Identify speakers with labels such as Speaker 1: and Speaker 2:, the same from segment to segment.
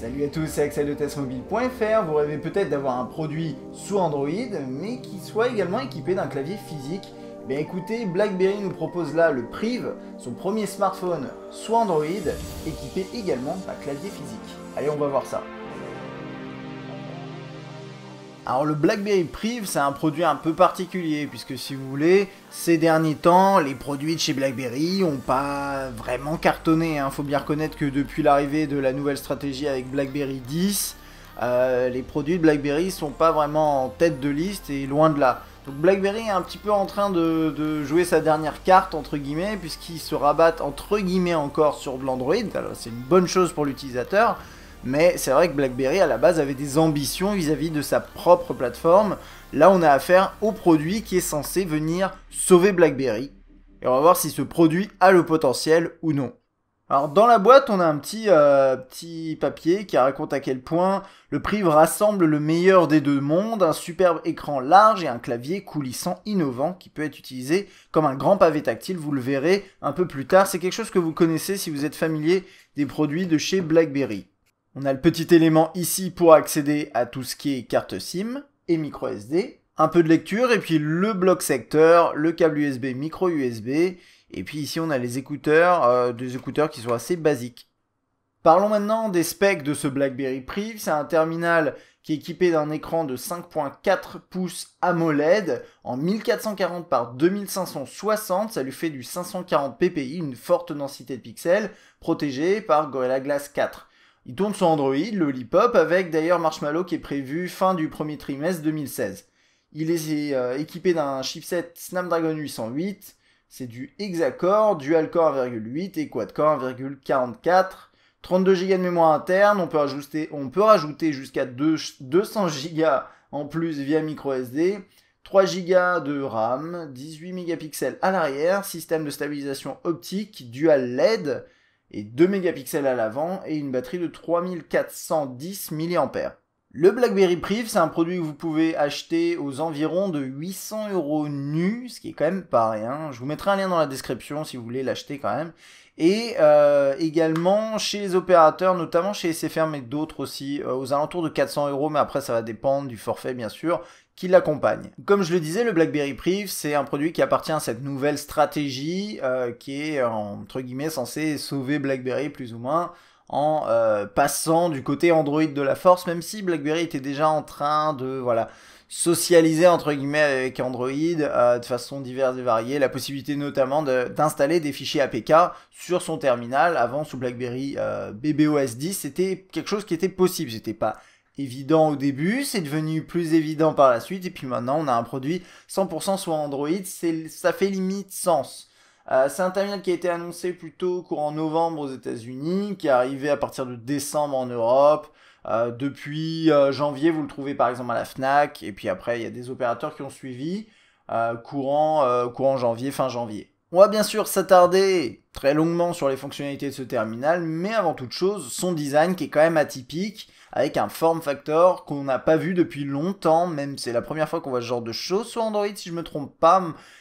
Speaker 1: Salut à tous, c'est Axel de Testmobile.fr. Vous rêvez peut-être d'avoir un produit sous Android, mais qui soit également équipé d'un clavier physique. Bien écoutez, BlackBerry nous propose là le Prive, son premier smartphone sous Android, équipé également d'un clavier physique. Allez, on va voir ça. Alors le BlackBerry Prive, c'est un produit un peu particulier, puisque si vous voulez, ces derniers temps, les produits de chez BlackBerry n'ont pas vraiment cartonné. Il hein. Faut bien reconnaître que depuis l'arrivée de la nouvelle stratégie avec BlackBerry 10, euh, les produits de BlackBerry sont pas vraiment en tête de liste et loin de là. Donc BlackBerry est un petit peu en train de, jouer sa dernière carte, entre guillemets, puisqu'il se rabattent, entre guillemets, encore sur de l'Android. Alors c'est une bonne chose pour l'utilisateur, mais c'est vrai que BlackBerry à la base avait des ambitions vis-à-vis de sa propre plateforme. Là, on a affaire au produit qui est censé venir sauver BlackBerry. Et on va voir si ce produit a le potentiel ou non. Alors dans la boîte, on a un petit, euh, petit papier qui raconte à quel point le prix rassemble le meilleur des deux mondes, un superbe écran large et un clavier coulissant innovant qui peut être utilisé comme un grand pavé tactile, vous le verrez un peu plus tard. C'est quelque chose que vous connaissez si vous êtes familier des produits de chez BlackBerry. On a le petit élément ici pour accéder à tout ce qui est carte SIM et micro SD. Un peu de lecture et puis le bloc secteur, le câble USB, micro USB. Et puis ici on a les écouteurs, euh, des écouteurs qui sont assez basiques. Parlons maintenant des specs de ce BlackBerry Priv. C'est un terminal qui est équipé d'un écran de 5.4 pouces AMOLED en 1440 par 2560. Ça lui fait du 540 ppi, une forte densité de pixels, protégé par Gorilla Glass 4. Il tourne sur Android, le Hop, avec d'ailleurs Marshmallow qui est prévu fin du premier trimestre 2016. Il est euh, équipé d'un chipset Snapdragon 808, c'est du hexacore, dual-core 1,8 et quad-core 1,44. 32 Go de mémoire interne, on peut on peut rajouter jusqu'à 200 Go en plus via micro SD. 3 Go de RAM, 18 mégapixels à l'arrière, système de stabilisation optique, dual LED, et 2 mégapixels à l'avant et une batterie de 3410 mAh. Le BlackBerry Priv' c'est un produit que vous pouvez acheter aux environs de 800 euros nus, ce qui est quand même pas rien. Je vous mettrai un lien dans la description si vous voulez l'acheter quand même. Et euh, également chez les opérateurs, notamment chez SFR mais d'autres aussi, euh, aux alentours de 400 euros, mais après ça va dépendre du forfait bien sûr qui l'accompagne. Comme je le disais, le BlackBerry Priv, c'est un produit qui appartient à cette nouvelle stratégie euh, qui est entre guillemets censée sauver BlackBerry plus ou moins en euh, passant du côté Android de la force, même si BlackBerry était déjà en train de voilà socialiser entre guillemets avec Android euh, de façon diverse et variée, la possibilité notamment d'installer des fichiers APK sur son terminal. Avant sous BlackBerry BBOS 10, c'était quelque chose qui était possible, c'était pas évident au début, c'est devenu plus évident par la suite, et puis maintenant on a un produit 100% sur Android, ça fait limite sens. Euh, c'est un terminal qui a été annoncé plutôt courant novembre aux États-Unis, qui est arrivé à partir de décembre en Europe. Euh, depuis euh, janvier, vous le trouvez par exemple à la Fnac, et puis après, il y a des opérateurs qui ont suivi courant, courant janvier, fin janvier. On va bien sûr s'attarder très longuement sur les fonctionnalités de ce terminal, mais avant toute chose, son design qui est quand même atypique avec un form factor qu'on n'a pas vu depuis longtemps, même c'est la première fois qu'on voit ce genre de choses sur Android si je me trompe pas.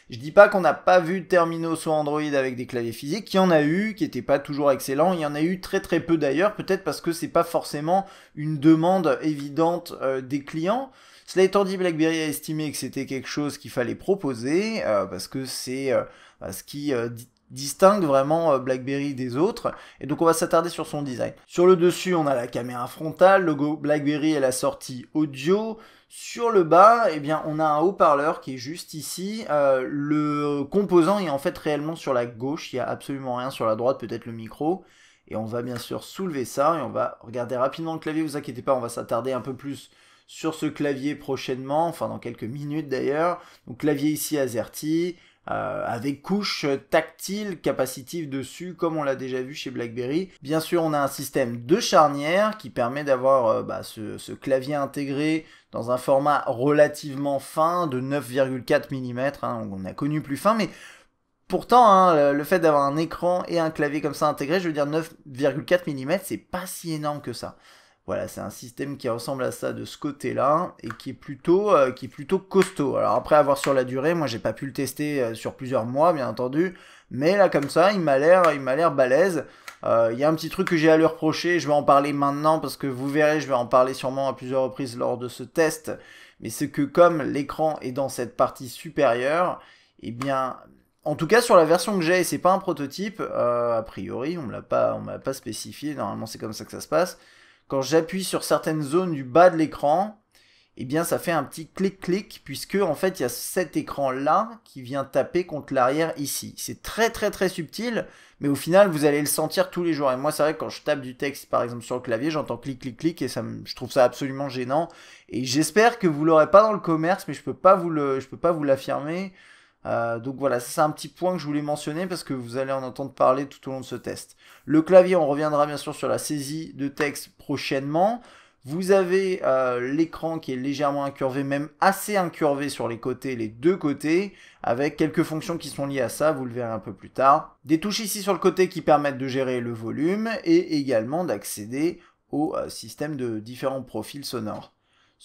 Speaker 1: Je dis pas qu'on n'a pas vu de terminaux sur Android avec des claviers physiques, il y en a eu, qui n'étaient pas toujours excellents, il y en a eu très très peu d'ailleurs, peut-être parce que c'est pas forcément une demande évidente euh, des clients. Cela étant dit, BlackBerry a estimé que c'était quelque chose qu'il fallait proposer, euh, parce que c'est euh, bah, ce qui distingue vraiment euh, BlackBerry des autres. Et donc on va s'attarder sur son design. Sur le dessus, on a la caméra frontale, le logo BlackBerry et la sortie audio. Sur le bas, eh bien, on a un haut-parleur qui est juste ici. Euh, le composant est en fait réellement sur la gauche, il n'y a absolument rien sur la droite, peut-être le micro. Et on va bien sûr soulever ça et on va regarder rapidement le clavier, vous inquiétez pas, on va s'attarder un peu plus sur ce clavier prochainement, enfin dans quelques minutes d'ailleurs. Donc clavier ici AZERTY, euh, avec couche tactile capacitive dessus comme on l'a déjà vu chez BlackBerry. Bien sûr on a un système de charnière qui permet d'avoir euh, bah, ce, clavier intégré dans un format relativement fin de 9,4 mm, hein, on a connu plus fin mais Pourtant, hein, le fait d'avoir un écran et un clavier comme ça intégré, je veux dire 9,4 mm, c'est pas si énorme que ça. Voilà, c'est un système qui ressemble à ça de ce côté-là et qui est plutôt euh, qui est plutôt costaud. Alors après avoir sur la durée, moi j'ai pas pu le tester euh, sur plusieurs mois bien entendu, mais là comme ça, il m'a l'air il m'a l'air balèze. Euh, il y a un petit truc que j'ai à lui reprocher, je vais en parler maintenant parce que vous verrez, je vais en parler sûrement à plusieurs reprises lors de ce test, mais c'est que comme l'écran est dans cette partie supérieure, eh bien en tout cas, sur la version que j'ai, c'est pas un prototype, a priori, on ne l'a pas, pas spécifié, normalement c'est comme ça que ça se passe, quand j'appuie sur certaines zones du bas de l'écran, eh bien ça fait un petit clic-clic puisque en fait il y a cet écran là qui vient taper contre l'arrière ici. C'est très très très subtil mais au final vous allez le sentir tous les jours et moi c'est vrai que quand je tape du texte par exemple sur le clavier j'entends clic-clic-clic et ça je trouve ça absolument gênant et j'espère que vous l'aurez pas dans le commerce mais je peux pas vous le... je peux pas vous l'affirmer. Euh, donc voilà, c'est un petit point que je voulais mentionner parce que vous allez en entendre parler tout au long de ce test. Le clavier, on reviendra bien sûr sur la saisie de texte prochainement. Vous avez euh, l'écran qui est légèrement incurvé, même assez incurvé sur les côtés, les deux côtés, avec quelques fonctions qui sont liées à ça, vous le verrez un peu plus tard. Des touches ici sur le côté qui permettent de gérer le volume et également d'accéder au euh, système de différents profils sonores.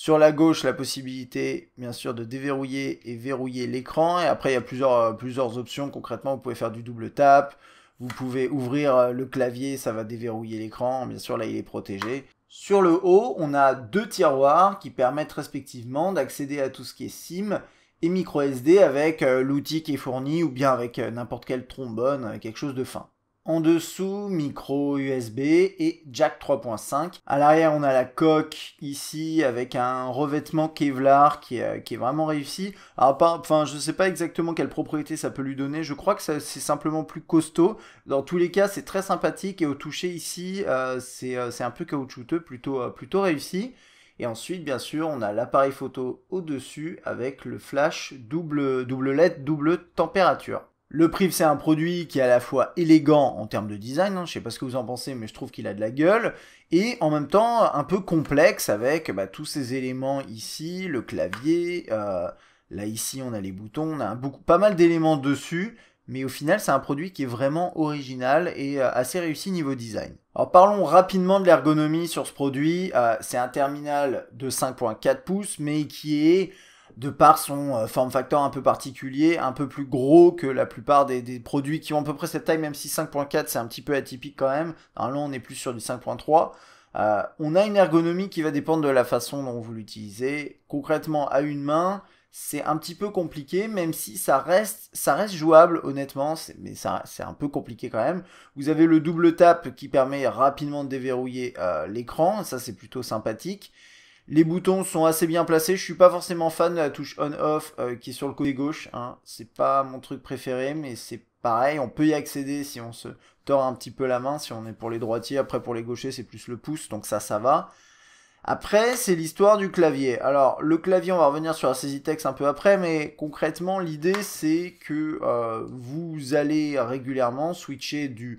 Speaker 1: Sur la gauche, la possibilité, bien sûr, de déverrouiller et verrouiller l'écran. Et après, il y a plusieurs, euh, plusieurs options. Concrètement, vous pouvez faire du double tap. Vous pouvez ouvrir euh, le clavier, ça va déverrouiller l'écran. Bien sûr, là, il est protégé. Sur le haut, on a deux tiroirs qui permettent respectivement d'accéder à tout ce qui est SIM et micro SD avec euh, l'outil qui est fourni ou bien avec n'importe quel trombone, quelque chose de fin. En dessous, micro USB et jack 3.5. À l'arrière, on a la coque ici avec un revêtement Kevlar qui est, euh, vraiment réussi. enfin, je ne sais pas exactement quelle propriété ça peut lui donner. Je crois que c'est simplement plus costaud. Dans tous les cas, c'est très sympathique et au toucher ici, euh, euh, c'est un peu caoutchouteux, plutôt, plutôt réussi. Et ensuite, bien sûr, on a l'appareil photo au-dessus avec le flash double, double LED, double température. Le Prive, c'est un produit qui est à la fois élégant en termes de design, hein, je ne sais pas ce que vous en pensez, mais je trouve qu'il a de la gueule, et en même temps un peu complexe avec bah, tous ces éléments ici, le clavier, euh, là ici on a les boutons, on a beaucoup, pas mal d'éléments dessus, mais au final c'est un produit qui est vraiment original et euh, assez réussi niveau design. Alors parlons rapidement de l'ergonomie sur ce produit, euh, c'est un terminal de 5.4 pouces, mais qui est de par son euh, form factor un peu particulier, un peu plus gros que la plupart des, produits qui ont à peu près cette taille, même si 5.4 c'est un petit peu atypique quand même. Normalement on est plus sur du 5.3. Euh, on a une ergonomie qui va dépendre de la façon dont vous l'utilisez. Concrètement, à une main, c'est un petit peu compliqué, même si ça reste, jouable, honnêtement, mais c'est un peu compliqué quand même. Vous avez le double tap qui permet rapidement de déverrouiller euh, l'écran, ça c'est plutôt sympathique. Les boutons sont assez bien placés. Je suis pas forcément fan de la touche on-off euh, qui est sur le côté gauche. Hein. C'est pas mon truc préféré, mais c'est pareil. On peut y accéder si on se tord un petit peu la main, si on est pour les droitiers. Après, pour les gauchers, c'est plus le pouce, donc ça, ça va. Après, c'est l'histoire du clavier. Alors, le clavier, on va revenir sur la Saisitex un peu après, mais concrètement, l'idée, c'est que euh, vous allez régulièrement switcher du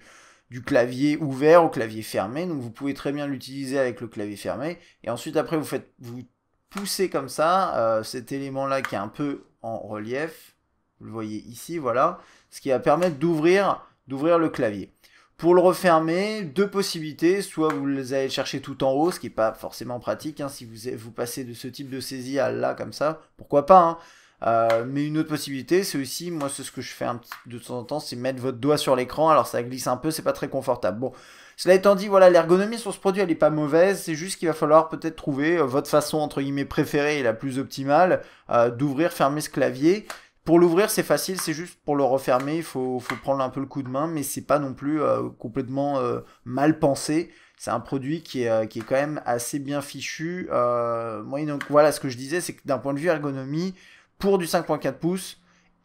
Speaker 1: du clavier ouvert au clavier fermé. Donc vous pouvez très bien l'utiliser avec le clavier fermé. Et ensuite après vous faites vous poussez comme ça euh, cet élément là qui est un peu en relief. Vous le voyez ici, voilà. Ce qui va permettre d'ouvrir d'ouvrir le clavier. Pour le refermer, deux possibilités. Soit vous les allez chercher tout en haut, ce qui n'est pas forcément pratique. Hein. si vous, vous passez de ce type de saisie à là comme ça, pourquoi pas. Hein. Euh, mais une autre possibilité, c'est aussi, moi, c'est ce que je fais de temps en temps, c'est mettre votre doigt sur l'écran. Alors ça glisse un peu, c'est pas très confortable. Bon, cela étant dit, voilà, l'ergonomie sur ce produit, elle est pas mauvaise. C'est juste qu'il va falloir peut-être trouver euh, votre façon entre guillemets préférée et la plus optimale euh, d'ouvrir, fermer ce clavier. Pour l'ouvrir, c'est facile, c'est juste pour le refermer, il faut, prendre un peu le coup de main, mais c'est pas non plus complètement mal pensé c'est un produit qui est, est, quand même assez bien fichu. moi, donc voilà, ce que je disais, c'est que d'un point de vue ergonomie, pour du 5.4 pouces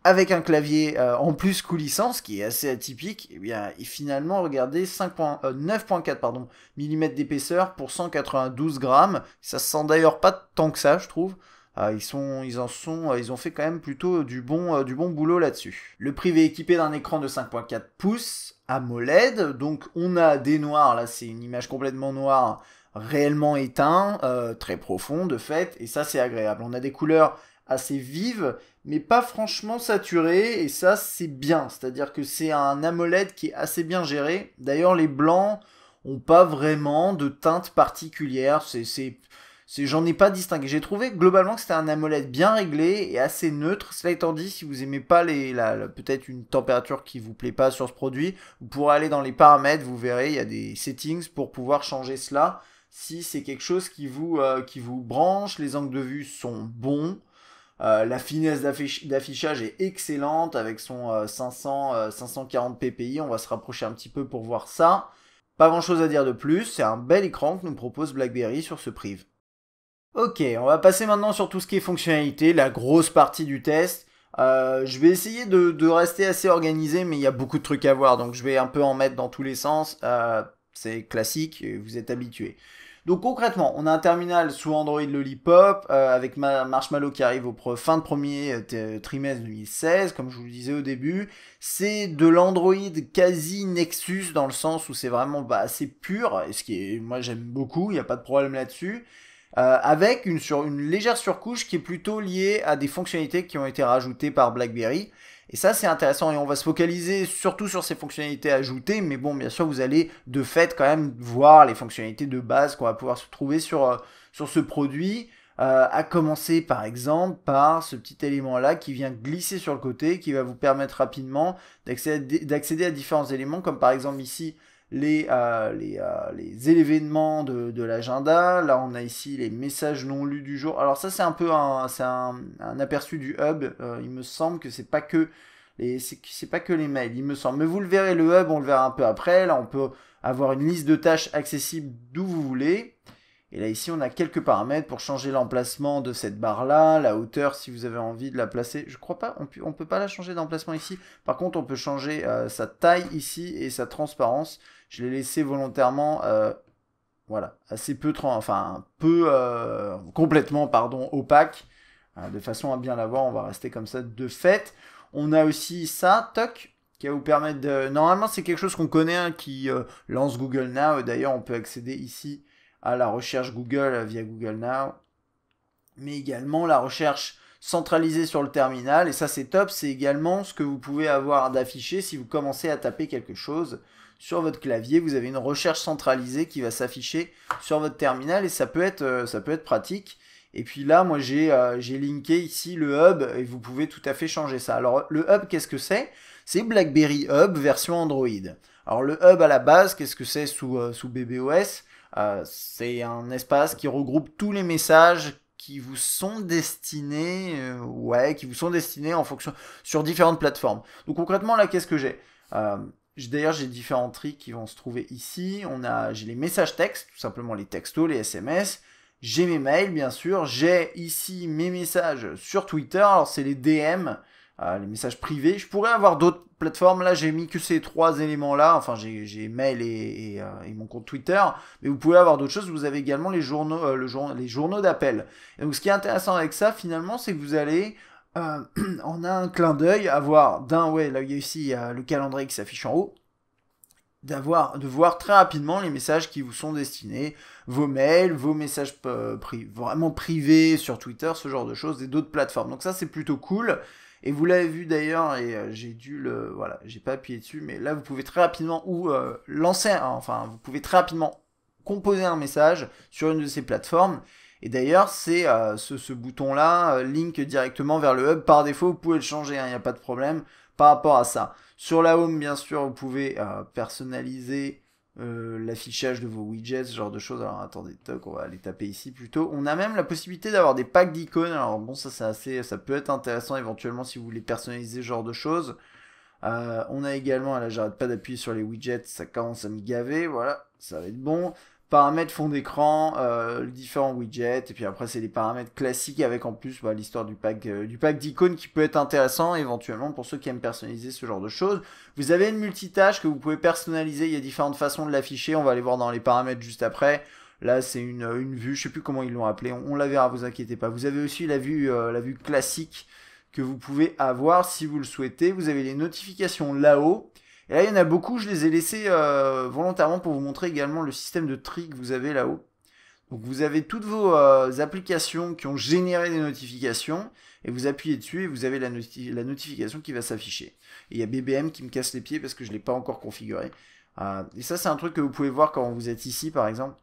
Speaker 1: avec un clavier euh, en plus coulissant, ce qui est assez atypique, et eh bien et finalement regardez 9.4 euh, mm d'épaisseur pour 192 grammes. Ça se sent d'ailleurs pas tant que ça, je trouve. Euh, ils sont, ils en sont, ils ont fait quand même plutôt du bon, du bon boulot là-dessus. Le privé est équipé d'un écran de 5.4 pouces AMOLED, donc on a des noirs. Là, c'est une image complètement noire, réellement éteint, très profond de fait, et ça c'est agréable. On a des couleurs assez vive, mais pas franchement saturée, et ça c'est bien, c'est-à-dire que c'est un AMOLED qui est assez bien géré. D'ailleurs les blancs ont pas vraiment de teinte particulière, c'est... J'en ai pas distingué. J'ai trouvé globalement que c'était un AMOLED bien réglé et assez neutre. Cela étant dit, si vous aimez pas les, peut-être une température qui vous plaît pas sur ce produit, vous pourrez aller dans les paramètres, vous verrez, il y a des settings pour pouvoir changer cela si c'est quelque chose qui vous, euh, qui vous branche, les angles de vue sont bons, euh, la finesse d'affichage est excellente avec son 500, 540 ppi. On va se rapprocher un petit peu pour voir ça. Pas grand chose à dire de plus, c'est un bel écran que nous propose BlackBerry sur ce Prive. Ok, on va passer maintenant sur tout ce qui est fonctionnalité, la grosse partie du test. Euh, je vais essayer de, de, rester assez organisé, mais il y a beaucoup de trucs à voir, donc je vais un peu en mettre dans tous les sens. Euh, c'est classique, vous êtes habitué. Donc concrètement, on a un terminal sous Android Lollipop euh, avec Marshmallow qui arrive au fin de premier euh, euh, trimestre 2016, comme je vous le disais au début. C'est de l'Android quasi Nexus dans le sens où c'est vraiment bah, assez pur, et ce qui est, moi j'aime beaucoup, il n'y a pas de problème là-dessus. avec une, une légère surcouche qui est plutôt liée à des fonctionnalités qui ont été rajoutées par BlackBerry. Et ça, c'est intéressant et on va se focaliser surtout sur ces fonctionnalités ajoutées, mais bon, bien sûr, vous allez de fait quand même voir les fonctionnalités de base qu'on va pouvoir se trouver sur, euh, sur ce produit. Euh, à commencer par exemple par ce petit élément là qui vient glisser sur le côté, qui va vous permettre rapidement d'accéder à différents éléments, comme par exemple ici euh, euh, les, événements de, l'agenda. Là, on a ici les messages non lus du jour. Alors ça, c'est un peu un, un, aperçu du hub. Euh, il me semble que c'est pas que les, c'est pas que les mails, il me semble. Mais vous le verrez, le hub, on le verra un peu après. Là, on peut avoir une liste de tâches accessible d'où vous voulez. Et là, ici, on a quelques paramètres pour changer l'emplacement de cette barre-là, la hauteur si vous avez envie de la placer. Je crois pas, on, on peut pas la changer d'emplacement ici. Par contre, on peut changer sa taille ici et sa transparence. Je l'ai laissé volontairement, euh, voilà, assez peu, enfin, peu, euh, complètement, pardon, opaque, euh, de façon à bien l'avoir. On va rester comme ça de fait. On a aussi ça, toc, qui va vous permettre de... Normalement, c'est quelque chose qu'on connaît, hein, qui lance Google Now. D'ailleurs, on peut accéder ici à la recherche Google via Google Now, mais également la recherche centralisée sur le terminal. Et ça, c'est top. C'est également ce que vous pouvez avoir d'afficher si vous commencez à taper quelque chose sur votre clavier. Vous avez une recherche centralisée qui va s'afficher sur votre terminal et ça peut être, euh, ça peut être pratique. Et puis là, moi, euh, j'ai linké ici le hub et vous pouvez tout à fait changer ça. Alors, le hub, qu'est-ce que c'est C'est BlackBerry Hub version Android. Alors, le hub à la base, qu'est-ce que c'est sous, euh, sous BBOS C'est un espace qui regroupe tous les messages qui vous sont destinés, ouais, qui vous sont destinés en fonction sur différentes plateformes. Donc concrètement là, qu'est-ce que j'ai D'ailleurs, j'ai différents tri qui vont se trouver ici. On a, j'ai les messages textes, tout simplement les textos, les SMS. J'ai mes mails, bien sûr. J'ai ici mes messages sur Twitter. Alors, c'est les DM, euh, les messages privés. Je pourrais avoir d'autres plateformes. Là, j'ai mis que ces trois éléments-là. Enfin, j'ai mail et, euh, et, mon compte Twitter. Mais vous pouvez avoir d'autres choses. Vous avez également les journaux, euh, le les journaux d'appel. Donc, ce qui est intéressant avec ça, finalement, c'est que vous allez euh, on a un clin d'œil à voir d'un, ouais, là il y a ici le calendrier qui s'affiche en haut, d'avoir, de voir très rapidement les messages qui vous sont destinés, vos mails, vos messages euh, vraiment privés sur Twitter, ce genre de choses, et d'autres plateformes. Donc ça c'est plutôt cool. Et vous l'avez vu d'ailleurs, et euh, j'ai dû le, voilà, j'ai pas appuyé dessus, mais là vous pouvez très rapidement ou lancer, enfin vous pouvez très rapidement composer un message sur une de ces plateformes et d'ailleurs, c'est euh, ce, bouton-là, euh, link directement vers le hub. Par défaut, vous pouvez le changer, il hein, n'y a pas de problème par rapport à ça. Sur la home, bien sûr, vous pouvez euh, personnaliser l'affichage de vos widgets, ce genre de choses. Alors attendez, toc, on va les taper ici plutôt. On a même la possibilité d'avoir des packs d'icônes. Alors bon, ça c'est assez, ça peut être intéressant éventuellement si vous voulez personnaliser ce genre de choses. on a également, là j'arrête pas d'appuyer sur les widgets, ça commence à me gaver, voilà, ça va être bon. Paramètres fond d'écran, euh, différents widgets, et puis après c'est les paramètres classiques avec en plus bah, l'histoire du pack euh, du pack d'icônes qui peut être intéressant éventuellement pour ceux qui aiment personnaliser ce genre de choses. Vous avez une multitâche que vous pouvez personnaliser, il y a différentes façons de l'afficher, on va aller voir dans les paramètres juste après. Là c'est une, euh, vue, je sais plus comment ils l'ont appelé. on, la verra, vous inquiétez pas. Vous avez aussi la vue, la vue classique que vous pouvez avoir si vous le souhaitez. Vous avez les notifications là-haut. Et là, il y en a beaucoup, je les ai laissés euh, volontairement pour vous montrer également le système de tri que vous avez là-haut. Donc vous avez toutes vos euh, applications qui ont généré des notifications, et vous appuyez dessus et vous avez la, la notification qui va s'afficher. Et il y a BBM qui me casse les pieds parce que je ne l'ai pas encore configuré. Euh, et ça c'est un truc que vous pouvez voir quand vous êtes ici par exemple.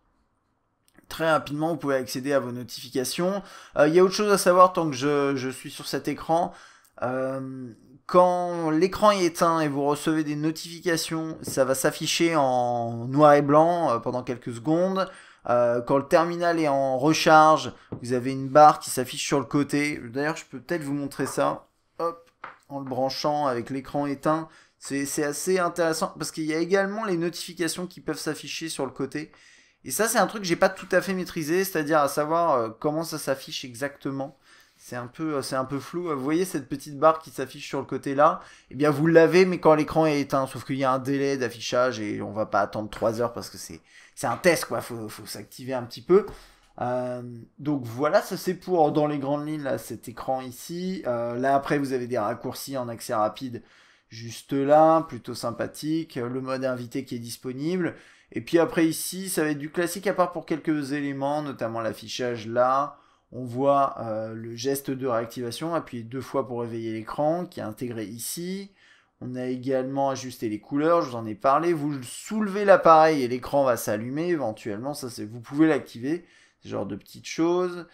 Speaker 1: Très rapidement, vous pouvez accéder à vos notifications. Il y a autre chose à savoir tant que je, suis sur cet écran. Euh, quand l'écran est éteint et vous recevez des notifications, ça va s'afficher en noir et blanc euh, pendant quelques secondes. Euh, quand le terminal est en recharge, vous avez une barre qui s'affiche sur le côté. D'ailleurs, je peux peut-être vous montrer ça. Hop, en le branchant avec l'écran éteint. C'est assez intéressant parce qu'il y a également les notifications qui peuvent s'afficher sur le côté. Et ça, c'est un truc que j'ai pas tout à fait maîtrisé, c'est-à-dire à savoir euh, comment ça s'affiche exactement c'est un peu c'est un peu flou. Vous voyez cette petite barre qui s'affiche sur le côté là Eh bien vous l'avez mais quand l'écran est éteint, sauf qu'il y a un délai d'affichage et on va pas attendre 3 heures parce que c'est un test quoi, faut faut s'activer un petit peu. Euh, donc voilà, ça c'est pour dans les grandes lignes là cet écran ici. Euh, là après vous avez des raccourcis en accès rapide juste là, plutôt sympathique, le mode invité qui est disponible. Et puis après ici, ça va être du classique à part pour quelques éléments, notamment l'affichage là on voit euh, le geste de réactivation appuyer deux fois pour réveiller l'écran qui est intégré ici. On a également ajusté les couleurs, je vous en ai parlé. Vous soulevez l'appareil et l'écran va s'allumer éventuellement. Ça, vous pouvez l'activer, ce genre de petites choses.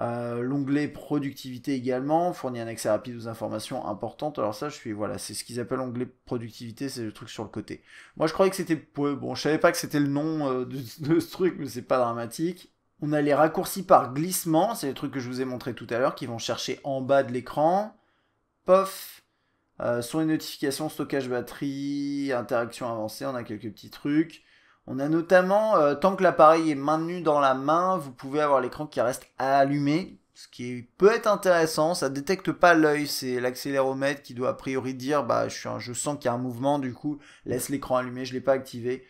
Speaker 1: Euh, l'onglet productivité également fournit un accès rapide aux informations importantes. Alors ça, je suis voilà, c'est ce qu'ils appellent l'onglet « productivité, c'est le truc sur le côté. Moi, je croyais que c'était bon, je savais pas que c'était le nom euh, de, de, ce truc, mais c'est pas dramatique. On a les raccourcis par glissement, c'est les trucs que je vous ai montré tout à l'heure, qui vont chercher en bas de l'écran. Pof euh, sont les notifications, stockage batterie, interaction avancée, on a quelques petits trucs. On a notamment, euh, tant que l'appareil est maintenu dans la main, vous pouvez avoir l'écran qui reste allumé, ce qui peut être intéressant, ça détecte pas l'œil, c'est l'accéléromètre qui doit a priori dire bah je, je sens qu'il y a un mouvement, du coup laisse l'écran allumé, je l'ai pas activé.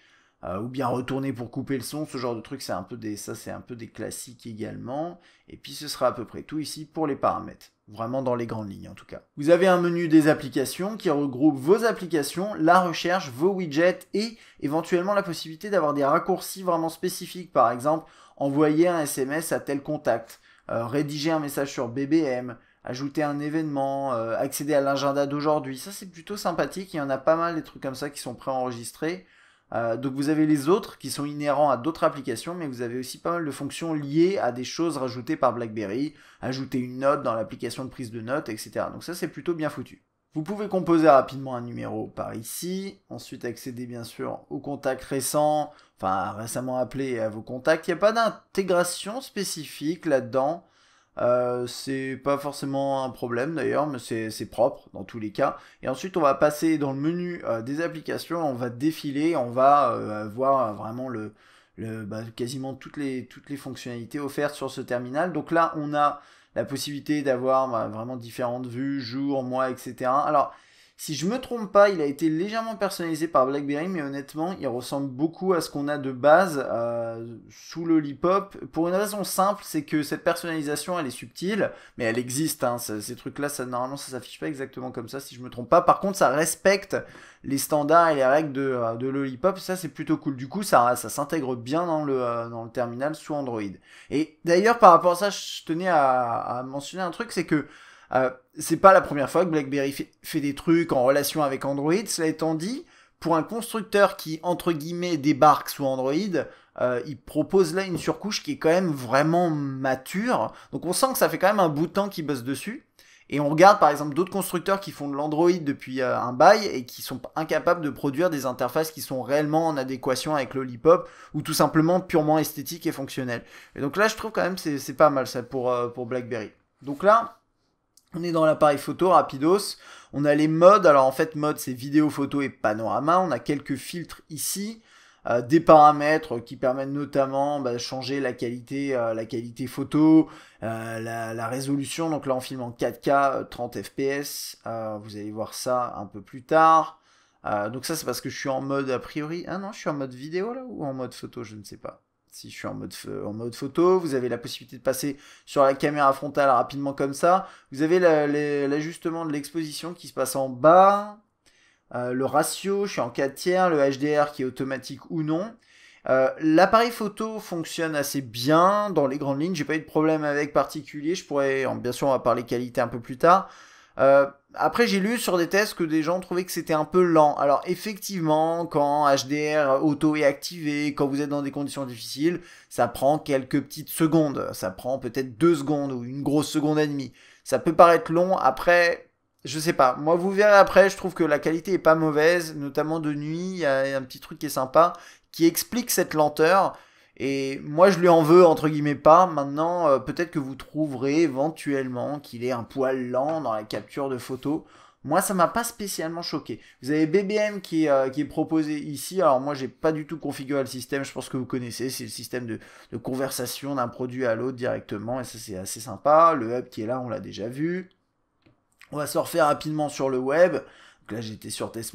Speaker 1: Euh, ou bien retourner pour couper le son, ce genre de truc, c'est un peu des, ça c'est un peu des classiques également. Et puis ce sera à peu près tout ici pour les paramètres, vraiment dans les grandes lignes en tout cas. Vous avez un menu des applications qui regroupe vos applications, la recherche, vos widgets et éventuellement la possibilité d'avoir des raccourcis vraiment spécifiques, par exemple envoyer un SMS à tel contact, euh, rédiger un message sur BBM, ajouter un événement, euh, accéder à l'agenda d'aujourd'hui. Ça c'est plutôt sympathique, il y en a pas mal des trucs comme ça qui sont préenregistrés. Euh, donc vous avez les autres qui sont inhérents à d'autres applications, mais vous avez aussi pas mal de fonctions liées à des choses rajoutées par BlackBerry, ajouter une note dans l'application de prise de notes, etc. Donc ça c'est plutôt bien foutu. Vous pouvez composer rapidement un numéro par ici, ensuite accéder bien sûr aux contacts récents, enfin récemment appelés à vos contacts. Il n'y a pas d'intégration spécifique là-dedans. Euh, c'est pas forcément un problème d'ailleurs, mais c'est propre dans tous les cas. Et ensuite, on va passer dans le menu euh, des applications, on va défiler, on va euh, voir vraiment le, bah, quasiment toutes les, toutes les fonctionnalités offertes sur ce terminal. Donc là, on a la possibilité d'avoir bah, vraiment différentes vues, jour, mois, etc. Alors, si je me trompe pas, il a été légèrement personnalisé par BlackBerry, mais honnêtement, il ressemble beaucoup à ce qu'on a de base euh, sous l'Olipop. Pour une raison simple, c'est que cette personnalisation, elle est subtile, mais elle existe. Hein. ces trucs-là, ça, normalement, ça s'affiche pas exactement comme ça, si je me trompe pas. Par contre, ça respecte les standards et les règles de, euh, de l'Olipop, ça c'est plutôt cool. Du coup, ça, ça s'intègre bien dans le, euh, le terminal sous Android. Et d'ailleurs, par rapport à ça, je tenais à mentionner un truc, c'est que euh, c'est pas la première fois que BlackBerry fait, des trucs en relation avec Android. Cela étant dit, pour un constructeur qui, entre guillemets, débarque sous Android, euh, il propose là une surcouche qui est quand même vraiment mature. Donc on sent que ça fait quand même un bout de temps qu'ils bossent dessus. Et on regarde par exemple d'autres constructeurs qui font de l'Android depuis euh, un bail et qui sont incapables de produire des interfaces qui sont réellement en adéquation avec l'Olipop ou tout simplement purement esthétique et fonctionnelle. Et donc là, je trouve quand même c'est pas mal ça pour, pour BlackBerry. Donc là, on est dans l'appareil photo rapidos. On a les modes. Alors en fait, mode c'est vidéo, photo et panorama. On a quelques filtres ici. Euh, des paramètres qui permettent notamment bah, de changer la qualité, euh, la qualité photo, euh, la, la, résolution. Donc là, on filme en 4K, 30 fps. vous allez voir ça un peu plus tard. donc ça, c'est parce que je suis en mode a priori. Ah non, je suis en mode vidéo là ou en mode photo, je ne sais pas si je suis en mode, en mode photo, vous avez la possibilité de passer sur la caméra frontale rapidement comme ça. Vous avez l'ajustement de l'exposition qui se passe en bas. Euh, le ratio, je suis en 4 tiers, le HDR qui est automatique ou non. Euh, l'appareil photo fonctionne assez bien dans les grandes lignes. J'ai pas eu de problème avec particulier. Je pourrais, bien sûr, on va parler qualité un peu plus tard. Euh, après, j'ai lu sur des tests que des gens trouvaient que c'était un peu lent. Alors, effectivement, quand HDR auto est activé, quand vous êtes dans des conditions difficiles, ça prend quelques petites secondes. Ça prend peut-être deux secondes ou une grosse seconde et demie. Ça peut paraître long. Après, je sais pas. Moi, vous verrez après, je trouve que la qualité est pas mauvaise, notamment de nuit. Il y a un petit truc qui est sympa qui explique cette lenteur. Et moi, je lui en veux, entre guillemets, pas. Maintenant, euh, peut-être que vous trouverez éventuellement qu'il est un poil lent dans la capture de photos. Moi, ça m'a pas spécialement choqué. Vous avez BBM euh, qui, est proposé ici. Alors moi, j'ai pas du tout configuré le système. Je pense que vous connaissez. C'est le système de, conversation d'un produit à l'autre directement. Et ça, c'est assez sympa. Le hub qui est là, on l'a déjà vu. On va se refaire rapidement sur le web. Donc là, j'étais sur Test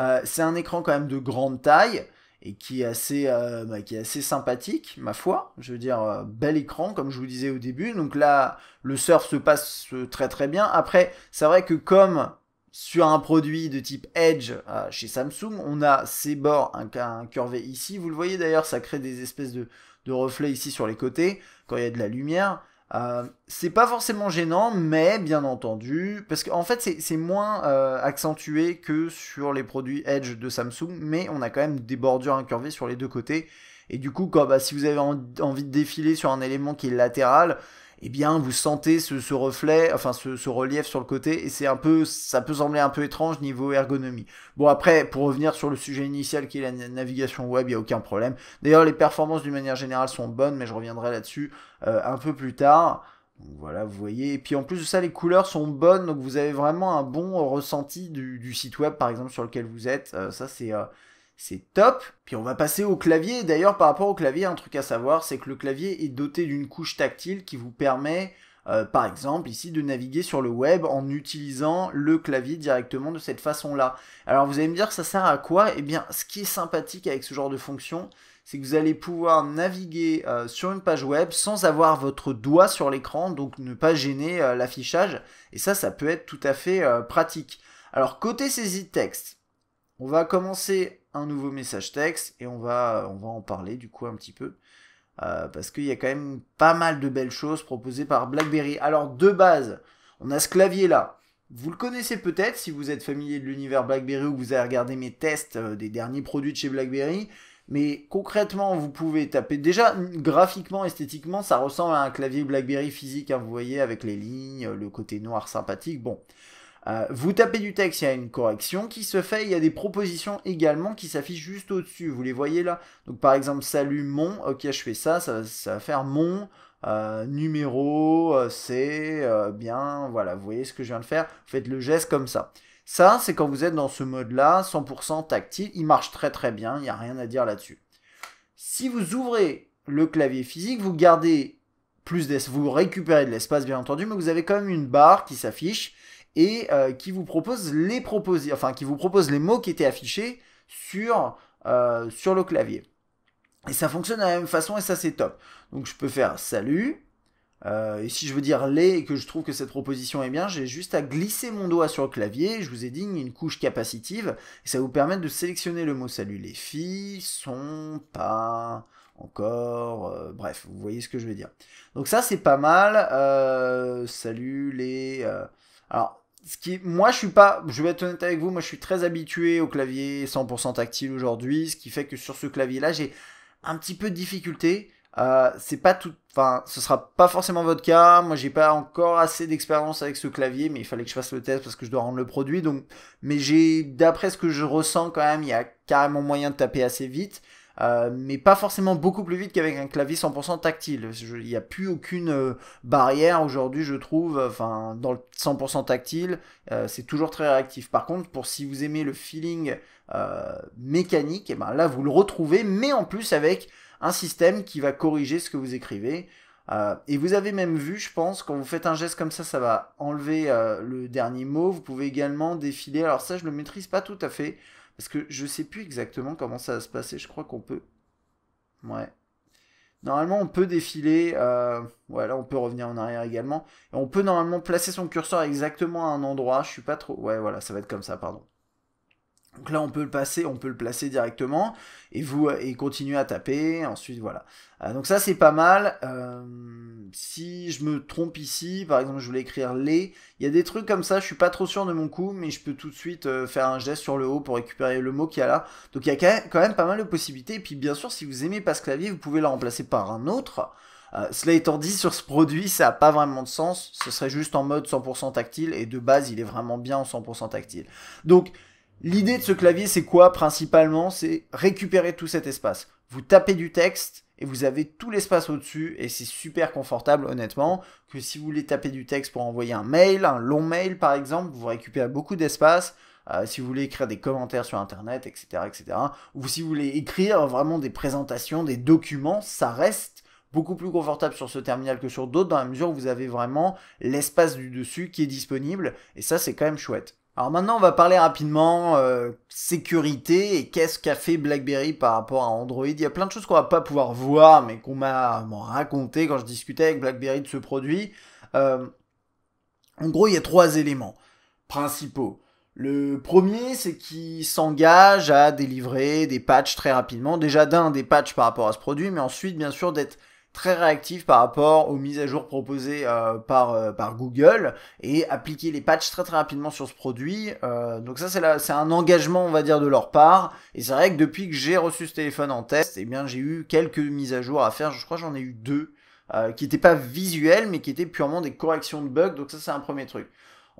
Speaker 1: euh, c'est un écran quand même de grande taille et qui est assez, euh, bah, qui assez sympathique, ma foi. Je veux dire, euh, bel écran, comme je vous disais au début. Donc là, le surf se passe euh, très très bien. Après, c'est vrai que comme sur un produit de type Edge chez Samsung, on a ces bords un, ici. Vous le voyez d'ailleurs, ça crée des espèces de, de reflets ici sur les côtés quand il y a de la lumière. Euh, c'est pas forcément gênant, mais bien entendu, parce qu'en fait c'est moins euh, accentué que sur les produits Edge de Samsung, mais on a quand même des bordures incurvées sur les deux côtés. Et du coup, bah, si vous avez envie de défiler sur un élément qui est latéral, eh bien, vous sentez ce, reflet, enfin ce, relief sur le côté, et c'est un peu, ça peut sembler un peu étrange niveau ergonomie. Bon, après, pour revenir sur le sujet initial qui est la navigation web, il n'y a aucun problème. D'ailleurs, les performances d'une manière générale sont bonnes, mais je reviendrai là-dessus euh, un peu plus tard. voilà, vous voyez. Et puis en plus de ça, les couleurs sont bonnes, donc vous avez vraiment un bon ressenti du, site web, par exemple, sur lequel vous êtes. Euh, ça, c'est euh, c'est top. Puis on va passer au clavier. D'ailleurs, par rapport au clavier, un truc à savoir, c'est que le clavier est doté d'une couche tactile qui vous permet, euh, par exemple, ici, de naviguer sur le web en utilisant le clavier directement de cette façon-là. Alors vous allez me dire, ça sert à quoi Eh bien, ce qui est sympathique avec ce genre de fonction, c'est que vous allez pouvoir naviguer euh, sur une page web sans avoir votre doigt sur l'écran, donc ne pas gêner euh, l'affichage. Et ça, ça peut être tout à fait pratique. Alors côté saisie de texte, on va commencer un nouveau message texte et on va, on va en parler du coup un petit peu. Euh, parce qu'il y a quand même pas mal de belles choses proposées par BlackBerry. Alors de base, on a ce clavier là. Vous le connaissez peut-être si vous êtes familier de l'univers BlackBerry ou que vous avez regardé mes tests euh, des derniers produits de chez BlackBerry. Mais concrètement, vous pouvez taper. Déjà, graphiquement, esthétiquement, ça ressemble à un clavier BlackBerry physique. Hein, vous voyez, avec les lignes, le côté noir sympathique. Bon, euh, vous tapez du texte, il y a une correction qui se fait, il y a des propositions également qui s'affichent juste au-dessus, vous les voyez là. Donc par exemple, salut mon, ok je fais ça, ça, va faire mon, euh, numéro, euh, c'est bien, voilà, vous voyez ce que je viens de faire, vous faites le geste comme ça. Ça, c'est quand vous êtes dans ce mode-là, 100% tactile, il marche très très bien, il n'y a rien à dire là-dessus. Si vous ouvrez le clavier physique, vous gardez plus d'espace, vous récupérez de l'espace bien entendu, mais vous avez quand même une barre qui s'affiche et euh, qui vous propose les enfin qui vous propose les mots qui étaient affichés sur, euh, sur le clavier. Et ça fonctionne de la même façon et ça c'est top. Donc je peux faire salut. Euh, et si je veux dire les et que je trouve que cette proposition est bien, j'ai juste à glisser mon doigt sur le clavier, je vous ai dit une couche capacitive, et ça vous permet de sélectionner le mot salut les filles, sont pas encore, bref, vous voyez ce que je veux dire. Donc ça c'est pas mal, salut les... alors qui, moi, je suis pas, je vais être honnête avec vous, moi, je suis très habitué au clavier 100% tactile aujourd'hui, ce qui fait que sur ce clavier-là, j'ai un petit peu de difficulté. Euh, c'est pas tout, enfin, ce sera pas forcément votre cas. Moi, j'ai pas encore assez d'expérience avec ce clavier, mais il fallait que je fasse le test parce que je dois rendre le produit. Donc, mais j'ai, d'après ce que je ressens quand même, il y a carrément moyen de taper assez vite. Euh, mais pas forcément beaucoup plus vite qu'avec un clavier 100% tactile. Il n'y a plus aucune euh, barrière aujourd'hui, je trouve, dans le 100% tactile, euh, c'est toujours très réactif. Par contre, pour si vous aimez le feeling mécanique, eh ben là, vous le retrouvez, mais en plus avec un système qui va corriger ce que vous écrivez. et vous avez même vu, je pense, quand vous faites un geste comme ça, ça va enlever le dernier mot. Vous pouvez également défiler. Alors ça, je le maîtrise pas tout à fait. Parce que je sais plus exactement comment ça va se passer. Je crois qu'on peut. Ouais. Normalement, on peut défiler. Euh, ouais, là, on peut revenir en arrière également. Et on peut normalement placer son curseur exactement à un endroit. Je suis pas trop. Ouais, voilà, ça va être comme ça, pardon. Donc là, on peut le passer, on peut le placer directement et vous euh, et continuer à taper. Ensuite, voilà. Euh, donc ça, c'est pas mal. Euh, si je me trompe ici, par exemple, je voulais écrire les. Il y a des trucs comme ça. Je suis pas trop sûr de mon coup, mais je peux tout de suite faire un geste sur le haut pour récupérer le mot qu'il y a là. Donc il y a quand même pas mal de possibilités. Et puis bien sûr, si vous aimez pas ce clavier, vous pouvez la remplacer par un autre. cela étant dit, sur ce produit, ça n'a pas vraiment de sens. Ce serait juste en mode 100% tactile. Et de base, il est vraiment bien en 100% tactile. Donc, L'idée de ce clavier, c'est quoi principalement C'est récupérer tout cet espace. Vous tapez du texte et vous avez tout l'espace au-dessus et c'est super confortable honnêtement que si vous voulez taper du texte pour envoyer un mail, un long mail par exemple, vous récupérez beaucoup d'espace. Euh, si vous voulez écrire des commentaires sur internet, etc., etc. Ou si vous voulez écrire vraiment des présentations, des documents, ça reste beaucoup plus confortable sur ce terminal que sur d'autres dans la mesure où vous avez vraiment l'espace du dessus qui est disponible et ça c'est quand même chouette. Alors maintenant, on va parler rapidement euh, sécurité et qu'est-ce qu'a fait BlackBerry par rapport à Android. Il y a plein de choses qu'on va pas pouvoir voir, mais qu'on m'a raconté quand je discutais avec BlackBerry de ce produit. Euh, en gros, il y a trois éléments principaux. Le premier, c'est qu'il s'engage à délivrer des patchs très rapidement. Déjà d'un, des patchs par rapport à ce produit, mais ensuite, bien sûr, d'être très réactif par rapport aux mises à jour proposées euh, par, euh, par Google et appliquer les patchs très très rapidement sur ce produit. Euh, donc ça c'est c'est un engagement on va dire de leur part. Et c'est vrai que depuis que j'ai reçu ce téléphone en test, eh bien j'ai eu quelques mises à jour à faire. Je crois j'en ai eu deux qui n'étaient pas visuelles mais qui étaient purement des corrections de bugs. Donc ça c'est un premier truc.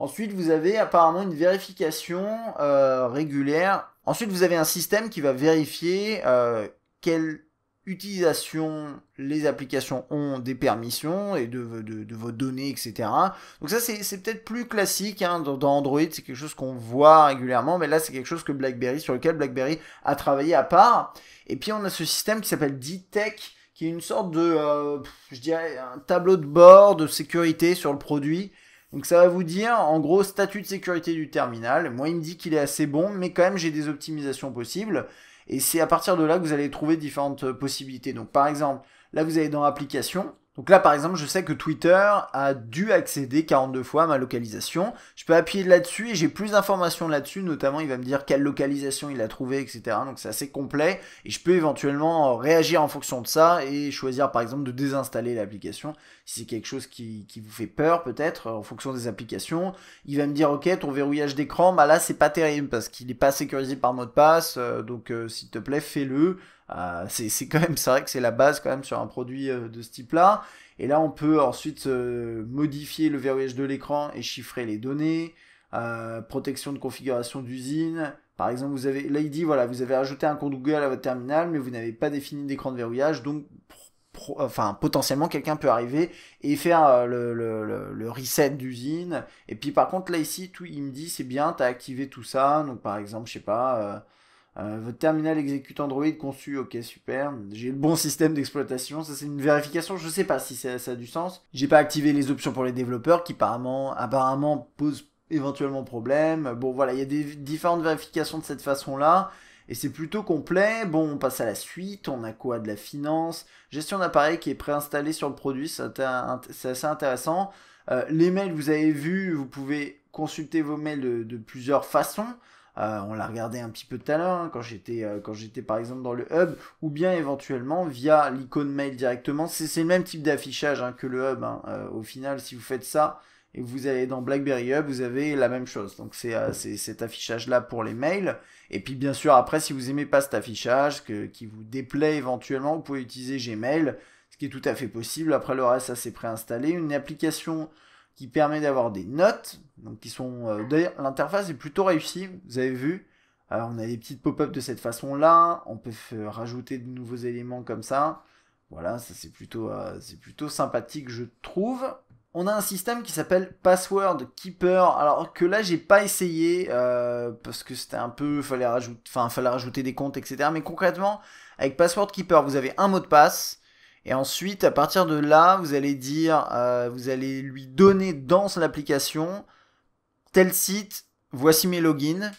Speaker 1: Ensuite, vous avez apparemment une vérification euh, régulière. Ensuite, vous avez un système qui va vérifier euh, quel utilisation les applications ont des permissions et de, vos données, etc. Donc ça, c'est peut-être plus classique hein, dans, Android, c'est quelque chose qu'on voit régulièrement, mais là, c'est quelque chose que BlackBerry, sur lequel BlackBerry a travaillé à part. Et puis, on a ce système qui s'appelle D-Tech, qui est une sorte de, euh, je dirais, un tableau de bord de sécurité sur le produit. Donc ça va vous dire en gros statut de sécurité du terminal. Moi il me dit qu'il est assez bon, mais quand même j'ai des optimisations possibles. Et c'est à partir de là que vous allez trouver différentes euh, possibilités. Donc par exemple, là vous allez dans application, donc là, par exemple, je sais que Twitter a dû accéder 42 fois à ma localisation. Je peux appuyer là-dessus et j'ai plus d'informations là-dessus. Notamment, il va me dire quelle localisation il a trouvé, etc. Donc c'est assez complet. Et je peux éventuellement euh, réagir en fonction de ça et choisir, par exemple, de désinstaller l'application. Si c'est quelque chose qui, vous fait peur, peut-être, euh, en fonction des applications. Il va me dire, OK, ton verrouillage d'écran, bah là, c'est pas terrible parce qu'il n'est pas sécurisé par mot de passe. Euh, donc, s'il te plaît, fais-le. Euh, c'est quand même, c'est vrai que c'est la base quand même sur un produit euh, de ce type-là. Et là, on peut ensuite euh, modifier le verrouillage de l'écran et chiffrer les données, protection de configuration d'usine. Par exemple, vous avez, là, il dit, voilà, vous avez ajouté un compte Google à votre terminal, mais vous n'avez pas défini d'écran de verrouillage, donc enfin potentiellement quelqu'un peut arriver et faire le, reset d'usine et puis par contre là ici tout il me dit c'est bien t'as activé tout ça donc par exemple je sais pas euh, votre terminal exécute Android conçu, ok super. J'ai le bon système d'exploitation, ça c'est une vérification, je sais pas si ça, a du sens. J'ai pas activé les options pour les développeurs qui apparemment, apparemment posent éventuellement problème. Bon voilà, il y a des différentes vérifications de cette façon-là. Et c'est plutôt complet. Bon, on passe à la suite. On a quoi De la finance. Gestion d'appareil qui est préinstallée sur le produit. C'est assez intéressant. Euh, les mails, vous avez vu, vous pouvez consulter vos mails de plusieurs façons. Euh, on l'a regardé un petit peu tout à l'heure hein, quand j'étais euh, quand j'étais par exemple dans le hub ou bien éventuellement via l'icône mail directement. C'est le même type d'affichage hein, que le hub. Hein. Euh, au final, si vous faites ça et vous allez dans BlackBerry Hub, vous avez la même chose. Donc c'est cet affichage là pour les mails. Et puis bien sûr après, si vous aimez pas cet affichage, qui vous déplaît éventuellement, vous pouvez utiliser Gmail, ce qui est tout à fait possible. Après le reste, ça s'est préinstallé. Une application qui permet d'avoir des notes. Donc qui sont euh, d'ailleurs l'interface est plutôt réussie. Vous avez vu, alors euh, on a des petites pop-up de cette façon-là. On peut euh, rajouter de nouveaux éléments comme ça. Voilà, ça c'est plutôt c'est plutôt sympathique je trouve. On a un système qui s'appelle Password Keeper. Alors que là j'ai pas essayé parce que c'était un peu fallait rajouter, enfin fallait rajouter des comptes etc. Mais concrètement avec Password Keeper vous avez un mot de passe et ensuite, à partir de là, vous allez dire, euh, vous allez lui donner dans l'application tel site, voici mes logins.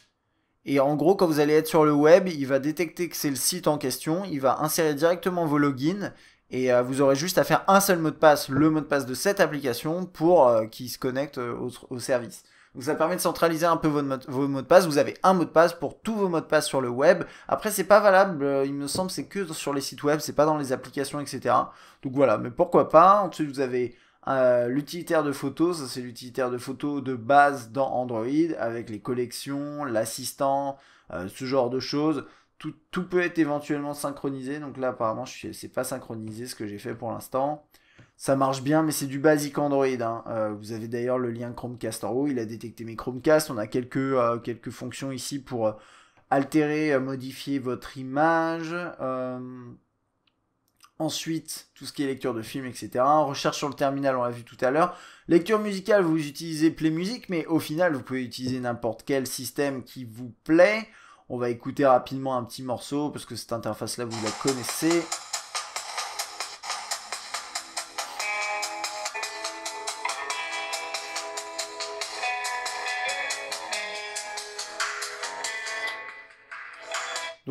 Speaker 1: Et en gros, quand vous allez être sur le web, il va détecter que c'est le site en question, il va insérer directement vos logins et euh, vous aurez juste à faire un seul mot de passe, le mot de passe de cette application pour euh, qu'il se connecte au service. Donc ça permet de centraliser un peu vos, mots de passe. Vous avez un mot de passe pour tous vos mots de passe sur le web. Après, c'est pas valable, euh, il me semble, c'est que sur les sites web, c'est pas dans les applications, etc. Donc voilà, mais pourquoi pas. Ensuite, vous avez euh, l'utilitaire de photos, ça c'est l'utilitaire de photos de base dans Android, avec les collections, l'assistant, euh, ce genre de choses. Tout, tout, peut être éventuellement synchronisé. Donc là, apparemment, c'est pas synchronisé ce que j'ai fait pour l'instant. Ça marche bien, mais c'est du basique Android. Hein. Euh, vous avez d'ailleurs le lien Chromecast en haut. Il a détecté mes Chromecast. On a quelques, euh, quelques fonctions ici pour euh, altérer, modifier votre image. Ensuite, tout ce qui est lecture de films, etc. Recherche sur le terminal, on l'a vu tout à l'heure. Lecture musicale, vous utilisez Play Music, mais au final, vous pouvez utiliser n'importe quel système qui vous plaît. On va écouter rapidement un petit morceau, parce que cette interface-là, vous la connaissez.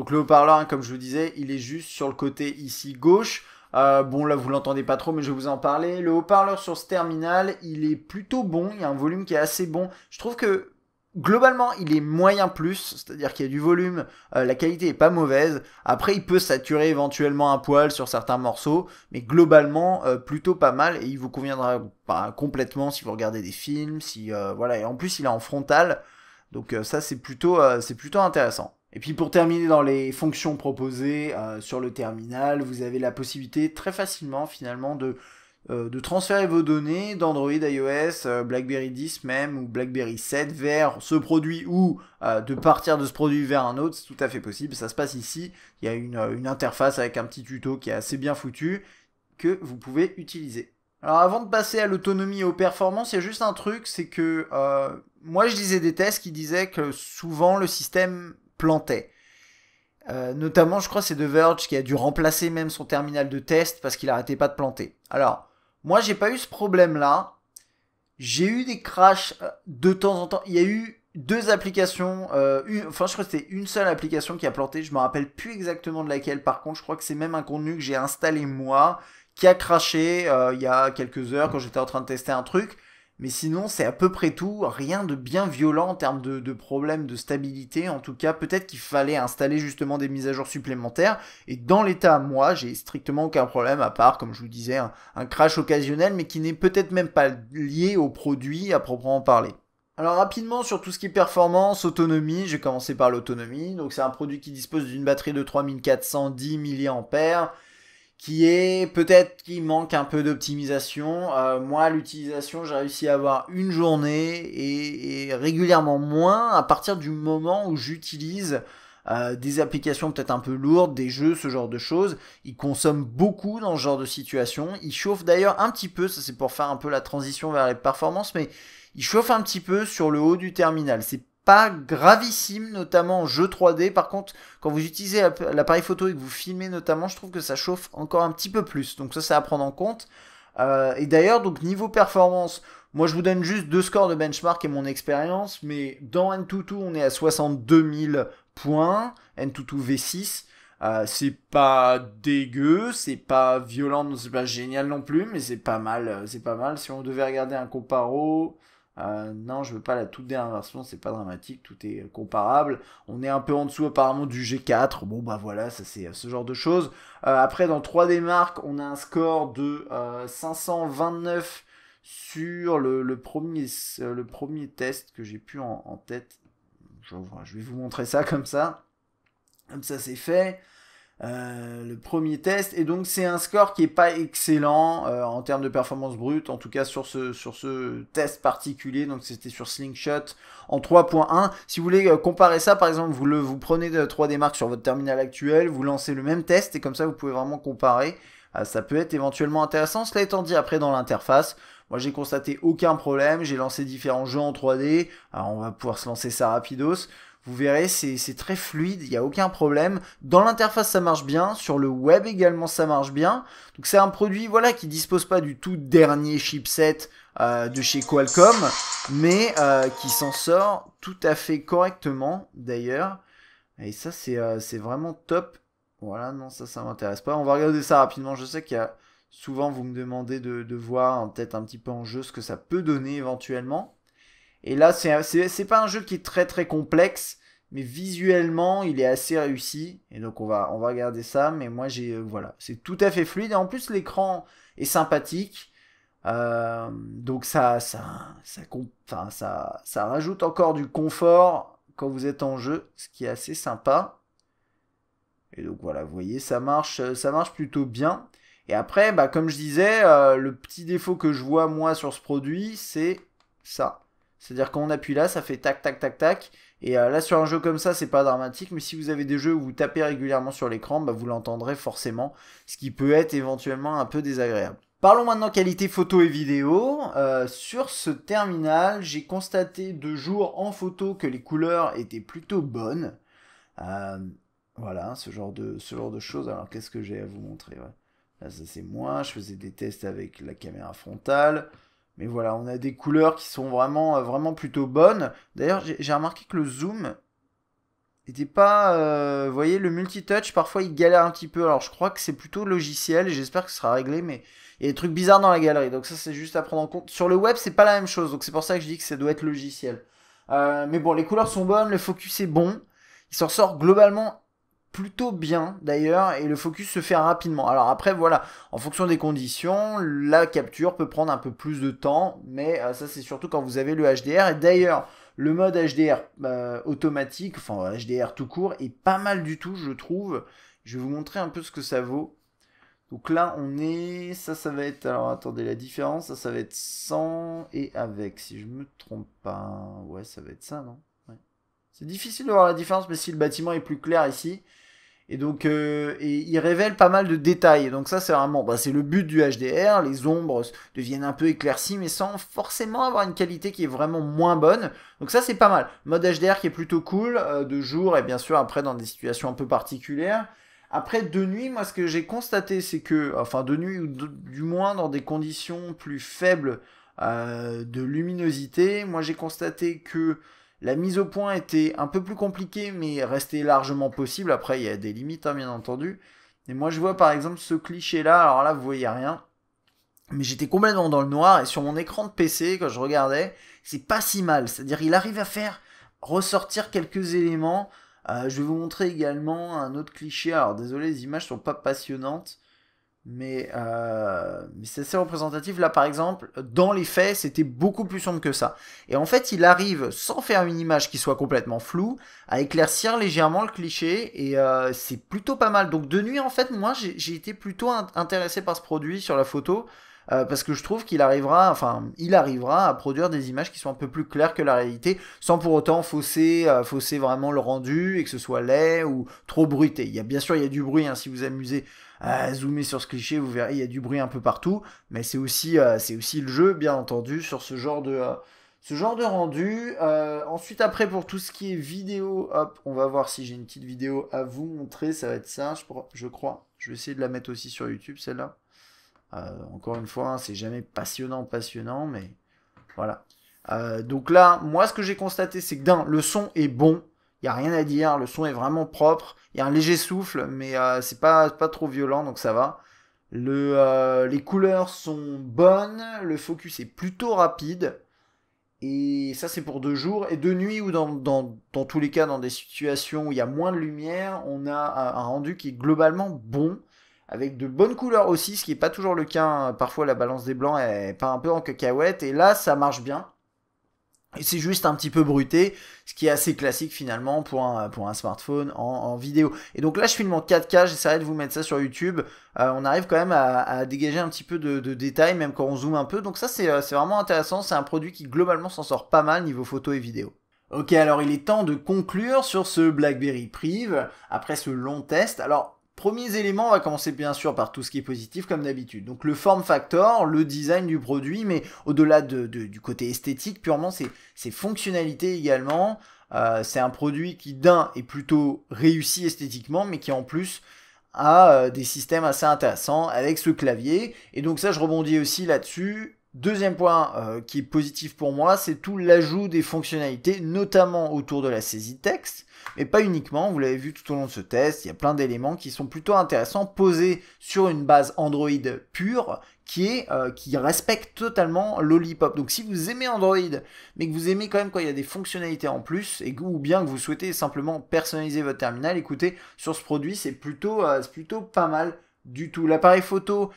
Speaker 1: Donc le haut-parleur, hein, comme je vous disais, il est juste sur le côté ici gauche. Euh, bon, là, vous l'entendez pas trop, mais je vais vous en parler. Le haut-parleur sur ce terminal, il est plutôt bon. Il y a un volume qui est assez bon. Je trouve que globalement, il est moyen plus, c'est-à-dire qu'il y a du volume, euh, la qualité est pas mauvaise. Après, il peut saturer éventuellement un poil sur certains morceaux, mais globalement, euh, plutôt pas mal et il vous conviendra pas bah, complètement si vous regardez des films, si voilà. Et en plus, il est en frontal, donc ça c'est plutôt, c'est plutôt intéressant. Et puis pour terminer dans les fonctions proposées euh, sur le terminal, vous avez la possibilité très facilement finalement de, euh, de transférer vos données d'Android, iOS, euh, BlackBerry 10 même ou BlackBerry 7 vers ce produit ou de partir de ce produit vers un autre, c'est tout à fait possible. Ça se passe ici, il y a une, interface avec un petit tuto qui est assez bien foutu que vous pouvez utiliser. Alors avant de passer à l'autonomie et aux performances, il y a juste un truc, c'est que moi je disais des tests qui disaient que souvent le système plantait. Euh, notamment, je crois, c'est The Verge qui a dû remplacer même son terminal de test parce qu'il arrêtait pas de planter. Alors, moi, j'ai pas eu ce problème-là. J'ai eu des crashs euh, de temps en temps. Il y a eu deux applications, euh, enfin, je crois que c'était une seule application qui a planté. Je me rappelle plus exactement de laquelle. Par contre, je crois que c'est même un contenu que j'ai installé moi qui a crashé il y a quelques heures quand j'étais en train de tester un truc. Mais sinon, c'est à peu près tout. Rien de bien violent en termes de, problèmes de stabilité. En tout cas, peut-être qu'il fallait installer justement des mises à jour supplémentaires. Et dans l'état, moi, j'ai strictement aucun problème, à part, comme je vous disais, un, crash occasionnel, mais qui n'est peut-être même pas lié au produit à proprement parler. Alors rapidement sur tout ce qui est performance, autonomie, j'ai commencé par l'autonomie. Donc c'est un produit qui dispose d'une batterie de 3410 mAh qui est peut-être qu'il manque un peu d'optimisation. Euh, moi, l'utilisation, j'ai réussi à avoir une journée et, régulièrement moins à partir du moment où j'utilise euh, des applications peut-être un peu lourdes, des jeux, ce genre de choses. Il consomme beaucoup dans ce genre de situation. Il chauffe d'ailleurs un petit peu, ça c'est pour faire un peu la transition vers les performances, mais il chauffe un petit peu sur le haut du terminal. C'est gravissime, notamment en jeu 3D. Par contre, quand vous utilisez l'appareil photo et que vous filmez notamment, je trouve que ça chauffe encore un petit peu plus. Donc ça, c'est à prendre en compte. Euh, et d'ailleurs, donc niveau performance, moi je vous donne juste deux scores de benchmark et mon expérience, mais dans N22 on est à 62 000 points, N22 V6, euh, c'est pas dégueu, c'est pas violent, c'est pas génial non plus, mais c'est pas mal, euh, c'est pas mal. Si on devait regarder un comparo, ah, non, je veux pas la toute dernière version, c'est pas dramatique, tout est euh, comparable. On est un peu en dessous apparemment du G4. Bon bah voilà, ça c'est euh, ce genre de choses. Euh, après dans 3D Mark, on a un score de 529 sur le, premier, le premier test que j'ai pu en, tête. je vais vous montrer ça comme ça. Comme ça c'est fait. Euh, le premier test. Et donc c'est un score qui est pas excellent euh, en termes de performance brute, en tout cas sur ce, sur ce test particulier. Donc c'était sur Slingshot en 3.1. Si vous voulez euh, comparer ça, par exemple, vous, le, vous prenez 3D Mark sur votre terminal actuel, vous lancez le même test et comme ça vous pouvez vraiment comparer. ça peut être éventuellement intéressant. Cela étant dit, après dans l'interface, moi j'ai constaté aucun problème, j'ai lancé différents jeux en 3D, on va pouvoir se lancer ça rapidos. Vous verrez, c'est très fluide, il n'y a aucun problème. Dans l'interface, ça marche bien. Sur le web également, ça marche bien. Donc c'est un produit voilà, qui dispose pas du tout dernier chipset euh, de chez Qualcomm, mais euh, qui s'en sort tout à fait correctement d'ailleurs. Et ça, euh, c'est vraiment top. Voilà, non, ça, ça m'intéresse pas. On va regarder ça rapidement. Je sais qu'il y a souvent, vous me demandez de, voir hein, peut-être un petit peu en jeu ce que ça peut donner éventuellement. Et là, c'est pas un jeu qui est très très complexe, mais visuellement, il est assez réussi. Et donc, on va, on va regarder ça. Mais moi, j'ai. Euh, voilà, c'est tout à fait fluide. Et en plus, l'écran est sympathique. Euh, donc, ça ça, ça, ça, ça rajoute encore du confort quand vous êtes en jeu, ce qui est assez sympa. Et donc, voilà, vous voyez, ça marche, euh, ça marche plutôt bien. Et après, bah, comme je disais, le petit défaut que je vois moi sur ce produit, c'est ça. C'est-à-dire quand on appuie là, ça fait tac, tac, tac, tac. Et euh, là, sur un jeu comme ça, c'est pas dramatique, mais si vous avez des jeux où vous tapez régulièrement sur l'écran, bah, vous l'entendrez forcément, ce qui peut être éventuellement un peu désagréable. Parlons maintenant qualité photo et vidéo. Euh, sur ce terminal, j'ai constaté de jour en photo que les couleurs étaient plutôt bonnes. Euh, voilà, ce genre, de, ce genre de choses. Alors, qu'est-ce que j'ai à vous montrer Là, ça c'est moi. Je faisais des tests avec la caméra frontale. Mais voilà, on a des couleurs qui sont vraiment, euh, vraiment plutôt bonnes. D'ailleurs, j'ai remarqué que le zoom n'était pas... Euh, vous voyez, le multitouch, parfois, il galère un petit peu. Alors, je crois que c'est plutôt logiciel. J'espère que ce sera réglé, mais il y a des trucs bizarres dans la galerie. Donc ça, c'est juste à prendre en compte. Sur le web, c'est pas la même chose. Donc c'est pour ça que je dis que ça doit être logiciel. Euh, mais bon, les couleurs sont bonnes, le focus est bon. Il s'en sort globalement plutôt bien d'ailleurs et le focus se fait rapidement. Alors après voilà, en fonction des conditions, la capture peut prendre un peu plus de temps, mais euh, ça c'est surtout quand vous avez le HDR. Et d'ailleurs, le mode HDR euh, automatique, enfin HDR tout court, est pas mal du tout je trouve. Je vais vous montrer un peu ce que ça vaut. Donc là on est, ça ça va être, alors attendez la différence, ça ça va être 100 et avec si je me trompe pas, ouais ça va être ça non c'est difficile de voir la différence, mais si le bâtiment est plus clair ici. Et donc, euh, et il révèle pas mal de détails. Donc ça, c'est vraiment, bah, c'est le but du HDR. Les ombres deviennent un peu éclaircies, mais sans forcément avoir une qualité qui est vraiment moins bonne. Donc ça, c'est pas mal. Mode HDR qui est plutôt cool euh, de jour et bien sûr après dans des situations un peu particulières. Après de nuit, moi, ce que j'ai constaté, c'est que, enfin, de nuit ou du moins dans des conditions plus faibles euh, de luminosité, moi, j'ai constaté que la mise au point était un peu plus compliquée, mais restait largement possible. Après, il y a des limites, hein, bien entendu. Et moi, je vois par exemple ce cliché-là. Alors là, vous voyez rien. Mais j'étais complètement dans le noir et sur mon écran de PC, quand je regardais, c'est pas si mal. C'est-à-dire, il arrive à faire ressortir quelques éléments. Euh, je vais vous montrer également un autre cliché. Alors, désolé, les images sont pas passionnantes. Euh, mais, c'est assez représentatif. Là, par exemple, dans les faits, c'était beaucoup plus sombre que ça. Et en fait, il arrive, sans faire une image qui soit complètement floue, à éclaircir légèrement le cliché, et euh, c'est plutôt pas mal. Donc de nuit, en fait, moi, j'ai été plutôt intéressé par ce produit sur la photo, euh, parce que je trouve qu'il arrivera, enfin, il arrivera à produire des images qui sont un peu plus claires que la réalité, sans pour autant fausser, euh, fausser vraiment le rendu et que ce soit laid ou trop bruité. Il y a bien sûr, il y a du bruit. Hein, si vous amusez à zoomer sur ce cliché, vous verrez, il y a du bruit un peu partout, mais c'est aussi, euh, c'est aussi le jeu, bien entendu, sur ce genre de ce genre de rendu. ensuite, après, pour tout ce qui est vidéo, hop, on va voir si j'ai une petite vidéo à vous montrer. Ça va être ça, je crois. Je vais essayer de la mettre aussi sur YouTube, celle-là. Euh, encore une fois, hein, c'est jamais passionnant, passionnant, mais voilà. Euh, donc là, moi, ce que j'ai constaté, c'est que le son est bon. Il n'y a rien à dire. Le son est vraiment propre. Il y a un léger souffle, mais euh, c'est pas, pas trop violent, donc ça va. Le, les couleurs sont bonnes. Le focus est plutôt rapide. Et ça, c'est pour deux jours. Et de nuit, ou dans, dans, dans tous les cas, dans des situations où il y a moins de lumière, on a un rendu qui est globalement bon avec de bonnes couleurs aussi, ce qui n'est pas toujours le cas. Hein. Parfois, la balance des blancs est pas un peu en cacahuète, et là, ça marche bien. Et c'est juste un petit peu bruté, ce qui est assez classique finalement pour un, pour un smartphone en, vidéo. Et donc là, je filme en 4K, j'essaierai de vous mettre ça sur YouTube. Euh, on arrive quand même à, dégager un petit peu de, de, détails, même quand on zoome un peu. Donc ça, euh, c'est vraiment intéressant. C'est un produit qui globalement s'en sort pas mal niveau photo et vidéo. Ok, alors il est temps de conclure sur ce BlackBerry Prive après ce long test. Alors Premier élément, on va commencer bien sûr par tout ce qui est positif comme d'habitude. Donc le form factor, le design du produit, mais au-delà du côté esthétique, purement ses, fonctionnalités également. Euh, c'est un produit qui d'un est plutôt réussi esthétiquement, mais qui en plus a euh, des systèmes assez intéressants avec ce clavier. Et donc ça, je rebondis aussi là-dessus. Deuxième point euh, qui est positif pour moi, c'est tout l'ajout des fonctionnalités, notamment autour de la saisie de texte, mais pas uniquement, vous l'avez vu tout au long de ce test, il y a plein d'éléments qui sont plutôt intéressants posés sur une base Android pure qui, est, euh, qui respecte totalement l'Olipop. Donc si vous aimez Android, mais que vous aimez quand même quand il y a des fonctionnalités en plus, ou bien que vous souhaitez simplement personnaliser votre terminal, écoutez, sur ce produit, c'est plutôt, euh, plutôt pas mal du tout. L'appareil photo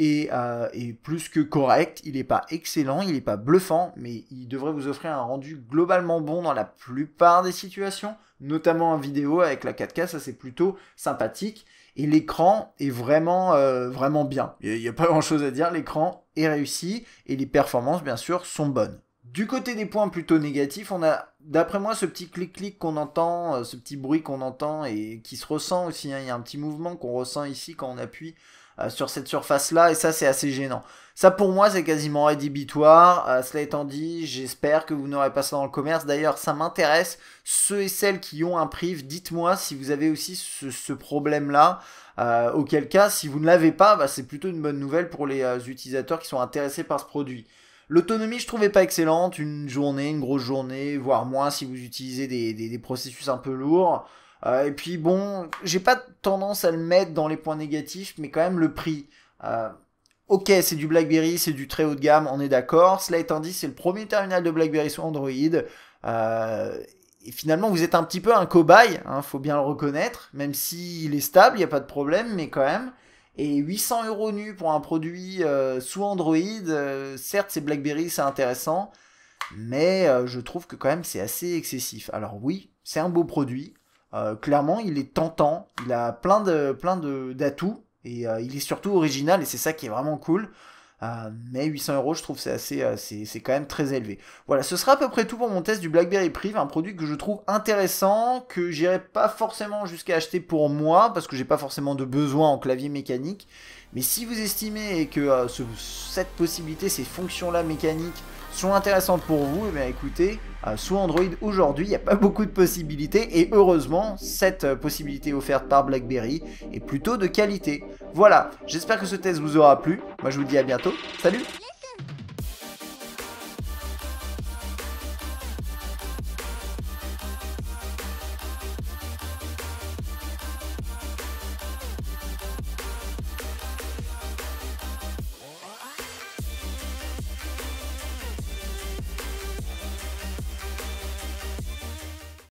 Speaker 1: euh, et, plus que correct. Il n'est pas excellent, il n'est pas bluffant, mais il devrait vous offrir un rendu globalement bon dans la plupart des situations, notamment en vidéo avec la 4K, ça c'est plutôt sympathique. Et l'écran est vraiment, euh, vraiment bien. Il n'y a pas grand chose à dire, l'écran est réussi et les performances bien sûr sont bonnes. Du côté des points plutôt négatifs, on a, d'après moi, ce petit clic-clic qu'on entend, euh, ce petit bruit qu'on entend et qui se ressent aussi. Hein. Il y a un petit mouvement qu'on ressent ici quand on appuie euh, sur cette surface-là, et ça c'est assez gênant. Ça pour moi c'est quasiment rédhibitoire, euh, cela étant dit, j'espère que vous n'aurez pas ça dans le commerce. D'ailleurs ça m'intéresse, ceux et celles qui ont un priv, dites-moi si vous avez aussi ce, problème-là. Euh, auquel cas, si vous ne l'avez pas, bah, c'est plutôt une bonne nouvelle pour les utilisateurs qui sont intéressés par ce produit. L'autonomie, je trouvais pas excellente. Une journée, une grosse journée, voire moins si vous utilisez des processus un peu lourds. Euh, et puis bon, j'ai pas tendance à le mettre dans les points négatifs, mais quand même le prix. Euh, ok, c'est du BlackBerry, c'est du très haut de gamme, on est d'accord. Cela étant dit, c'est le premier terminal de BlackBerry sur Android. Euh, et finalement, vous êtes un petit peu un cobaye, hein, faut bien le reconnaître, même s'il est stable, il n'y a pas de problème, mais quand même. Et 800 euros nus pour un produit sous Android, certes, c'est BlackBerry, c'est intéressant, mais je trouve que quand même c'est assez excessif. Alors oui, c'est un beau produit, euh, clairement, il est tentant, il a plein de plein d'atouts et euh, il est surtout original et c'est ça qui est vraiment cool. Euh, mais 800 euros, je trouve c'est assez, c'est quand même très élevé. Voilà, ce sera à peu près tout pour mon test du BlackBerry Prive, un produit que je trouve intéressant, que j'irai pas forcément jusqu'à acheter pour moi parce que j'ai pas forcément de besoin en clavier mécanique. Mais si vous estimez que cette possibilité, ces fonctions-là mécaniques sont intéressantes pour vous, eh bien, écoutez, euh, sous Android aujourd'hui, il n'y a pas beaucoup de possibilités et heureusement, cette euh, possibilité offerte par BlackBerry est plutôt de qualité. Voilà, j'espère que ce test vous aura plu. Moi, je vous dis à bientôt. Salut